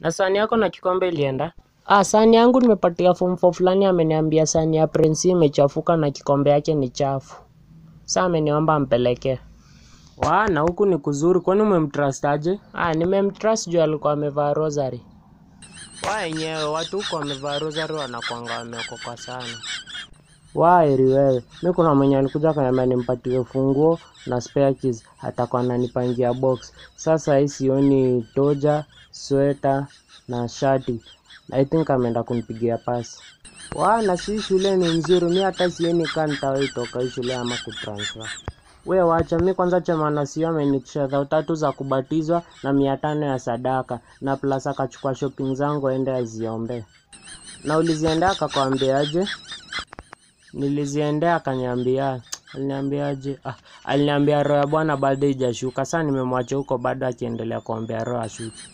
Na sahani yako na kikombe ilienda? Ah, sahani yangu nimepatia form 4 fulani ameniambia sahani ya Prince imechafuka na kikombe yake ni chafu. Sasa ameniomba ampelekee. Wa, na huku ni kuzuri. Kwani umemtrust aje? Ah, nimemtrust juu alikuwa amevaa rosary. Wa, yenyewe watu huko wamevaa rosary wanakuanga wameokoka sana. Waeri wewe, mi kuna mwenye alikuja kaniambia nimpatie funguo na spare keys, atakuwa ananipangia box. Sasa hii sioni toja, sweta na shati. I think ameenda kunipigia pasi. na si shule ni mzuri, mi hata sioni kaa nitawahi toka hii shule ama kutransfer. We wacha mi kwanza chemana sio amenitisha dhao tatu za kubatizwa na mia tano ya sadaka na plus akachukua shopping zangu aende aziombe. Na ulizienda akakwambiaje? niliziendea akaniambia aliniambiaje? Ah, aliniambia roho ya Bwana bado ijashuka. Sasa nimemwacha huko, bado akiendelea kuombea roho ashuke.